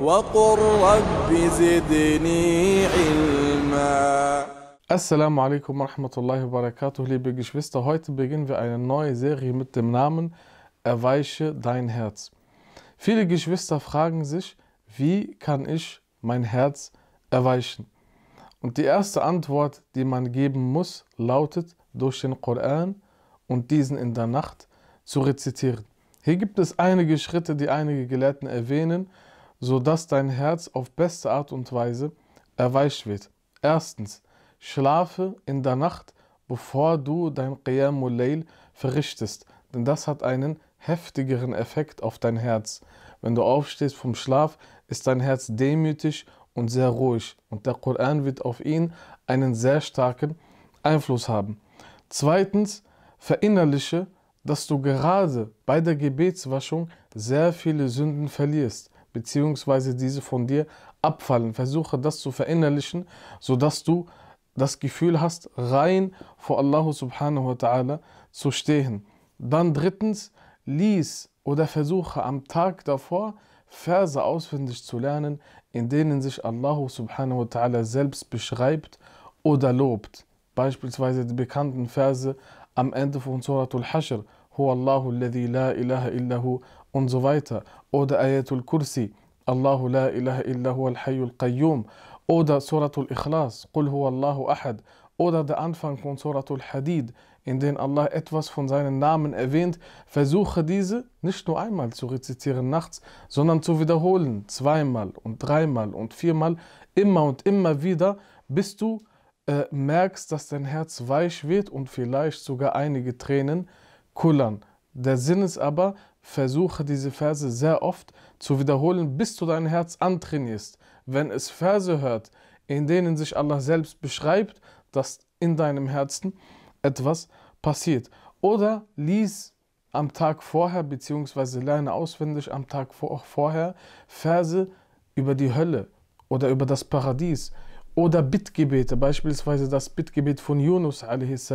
وقل رب زدني علما Assalamu alaikum wa rahmatullahi wa barakatuh, liebe Geschwister. Heute beginnen wir eine neue Serie mit dem Namen Erweiche dein Herz. Viele Geschwister fragen sich, wie kann ich mein Herz erweichen? Und die erste Antwort, die man geben muss, lautet, durch den Koran und diesen in der Nacht zu rezitieren. Hier gibt es einige Schritte, die einige Gelehrten erwähnen sodass dein Herz auf beste Art und Weise erweicht wird. Erstens, schlafe in der Nacht, bevor du dein Qiyamul Layl verrichtest, denn das hat einen heftigeren Effekt auf dein Herz. Wenn du aufstehst vom Schlaf, ist dein Herz demütig und sehr ruhig und der Koran wird auf ihn einen sehr starken Einfluss haben. Zweitens, verinnerliche, dass du gerade bei der Gebetswaschung sehr viele Sünden verlierst beziehungsweise diese von dir abfallen. Versuche das zu verinnerlichen, sodass du das Gefühl hast, rein vor Allah subhanahu wa ta'ala zu stehen. Dann drittens, lies oder versuche am Tag davor Verse auswendig zu lernen, in denen sich Allah subhanahu wa ta'ala selbst beschreibt oder lobt. Beispielsweise die bekannten Verse am Ende von al Hashr. هو Allahu الذي la ilaha illahu und so weiter. Oder Ayatul Kursi, Allahu la ilaha illahu al-hayyul qayyum. Oder Suratul Ikhlas, Qul huwa Allahu ahad. Oder der Anfang von Suratul Hadid, in dem Allah etwas von seinen Namen erwähnt. Versuche diese nicht nur einmal zu rezitieren nachts, sondern zu wiederholen. Zweimal und dreimal und viermal, immer und immer wieder, bis du äh, merkst, dass dein Herz weich wird und vielleicht sogar einige Tränen kullern. Der Sinn ist aber, versuche diese Verse sehr oft zu wiederholen, bis du dein Herz antrainierst. Wenn es Verse hört, in denen sich Allah selbst beschreibt, dass in deinem Herzen etwas passiert. Oder lies am Tag vorher, beziehungsweise lerne auswendig am Tag vorher Verse über die Hölle oder über das Paradies, oder Bittgebete, beispielsweise das Bittgebet von Yunus a.s.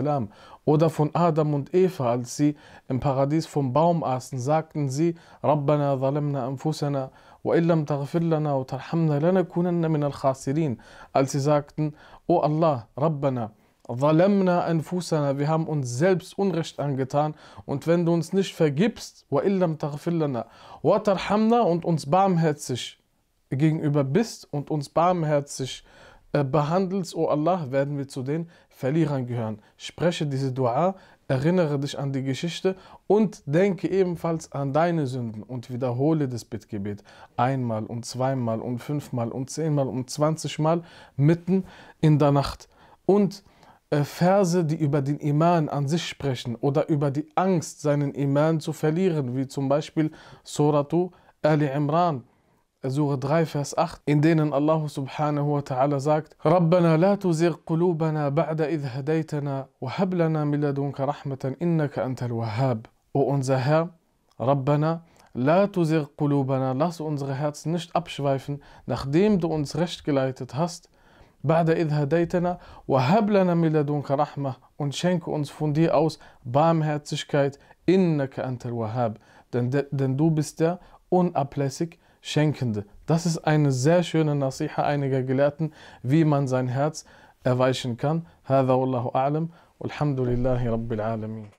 oder von Adam und Eva, als sie im Paradies vom Baum aßen, sagten sie, Rabbana zalamna anfusana wa illam taghfir lana wa tarhamna lanakunanna min al-khasirin. Als sie sagten, O Allah, Rabbana, Zalamna anfusana, wir haben uns selbst Unrecht angetan und wenn du uns nicht vergibst, wa illam taghfir wa tarhamna und uns barmherzig gegenüber bist und uns barmherzig äh, behandelst, o oh Allah, werden wir zu den Verlierern gehören. Spreche diese Dua, erinnere dich an die Geschichte und denke ebenfalls an deine Sünden und wiederhole das Bittgebet einmal und zweimal und fünfmal und zehnmal und zwanzigmal mitten in der Nacht. Und äh, Verse, die über den Iman an sich sprechen oder über die Angst, seinen Iman zu verlieren, wie zum Beispiel Suratu Ali Imran. Äh, sure 3, Vers 8, in denen Allah subhanahu wa ta'ala sagt, رَبَّنَا لَا تُزِغْ قُلُوبَنَا بَعْد إِذْ هَدَيْتَنَا وَهَبْ لَنَا مِنْ لَدُنْكَ رَحْمَةً إِنَّكَ أَنْتَ الْوَهَّابِ O unser Herr, رَبَّنَا لَا تُزِغْ قُلُوبَنَا Lass unsere Herzen nicht abschweifen, nachdem du uns recht geleitet hast, بعد إذ هديتنا وهب لنا من لدنك رحمة und schenke uns von dir aus Barmherzigkeit إنك أنت الوهاب denn, denn du bist der unablässig Schenkende. Das ist eine sehr schöne Nasiha einiger Gelehrten, wie man sein Herz erweichen kann. هذا والله أعلم والحمد لله رب العالمين